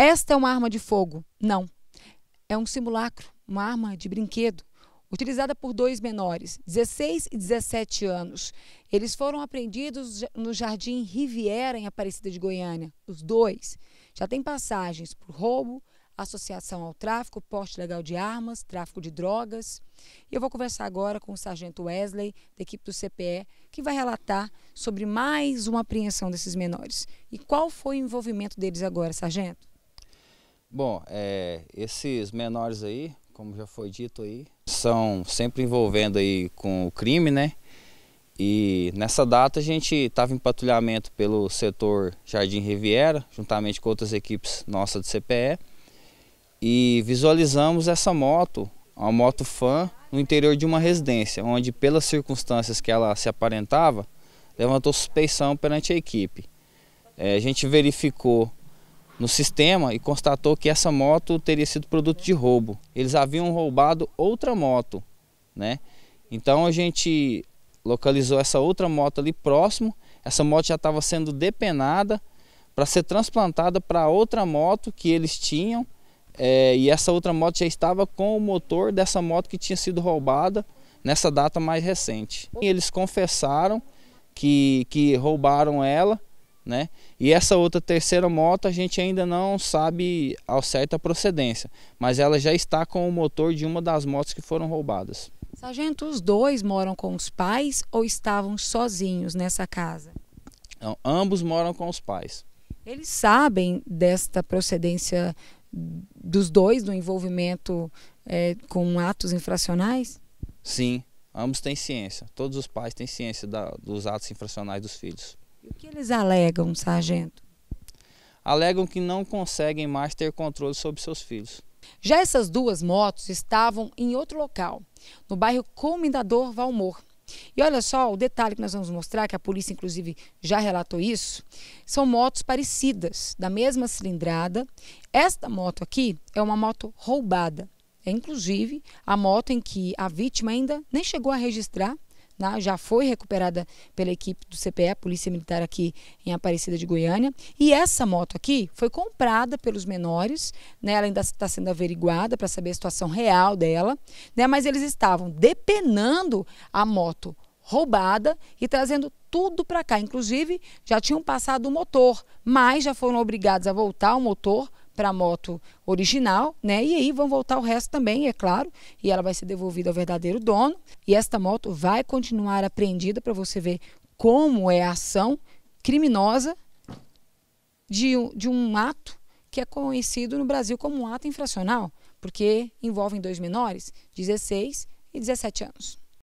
Esta é uma arma de fogo? Não. É um simulacro, uma arma de brinquedo, utilizada por dois menores, 16 e 17 anos. Eles foram apreendidos no Jardim Riviera, em Aparecida de Goiânia. Os dois já têm passagens por roubo, associação ao tráfico, porte legal de armas, tráfico de drogas. E eu vou conversar agora com o sargento Wesley, da equipe do CPE, que vai relatar sobre mais uma apreensão desses menores. E qual foi o envolvimento deles agora, sargento? Bom, é, esses menores aí, como já foi dito aí, são sempre envolvendo aí com o crime, né? E nessa data a gente estava em patrulhamento pelo setor Jardim Riviera, juntamente com outras equipes nossas de CPE, e visualizamos essa moto, uma moto fã, no interior de uma residência, onde pelas circunstâncias que ela se aparentava, levantou suspeição perante a equipe. É, a gente verificou no sistema e constatou que essa moto teria sido produto de roubo. Eles haviam roubado outra moto, né? Então a gente localizou essa outra moto ali próximo. Essa moto já estava sendo depenada para ser transplantada para outra moto que eles tinham. É, e essa outra moto já estava com o motor dessa moto que tinha sido roubada nessa data mais recente. E eles confessaram que, que roubaram ela né? E essa outra terceira moto a gente ainda não sabe ao certo a procedência, mas ela já está com o motor de uma das motos que foram roubadas. Sargento, os dois moram com os pais ou estavam sozinhos nessa casa? Não, ambos moram com os pais. Eles sabem desta procedência dos dois do envolvimento é, com atos infracionais? Sim, ambos têm ciência. Todos os pais têm ciência da, dos atos infracionais dos filhos. E o que eles alegam, sargento? Alegam que não conseguem mais ter controle sobre seus filhos. Já essas duas motos estavam em outro local, no bairro Comendador Valmor. E olha só o detalhe que nós vamos mostrar, que a polícia inclusive já relatou isso, são motos parecidas, da mesma cilindrada. Esta moto aqui é uma moto roubada. É inclusive a moto em que a vítima ainda nem chegou a registrar né? já foi recuperada pela equipe do CPE, Polícia Militar aqui em Aparecida de Goiânia. E essa moto aqui foi comprada pelos menores, né? ela ainda está sendo averiguada para saber a situação real dela, né? mas eles estavam depenando a moto roubada e trazendo tudo para cá. Inclusive, já tinham passado o motor, mas já foram obrigados a voltar o motor para a moto original, né? E aí vão voltar o resto também, é claro, e ela vai ser devolvida ao verdadeiro dono. E esta moto vai continuar apreendida para você ver como é a ação criminosa de, de um ato que é conhecido no Brasil como um ato infracional, porque envolvem dois menores, 16 e 17 anos.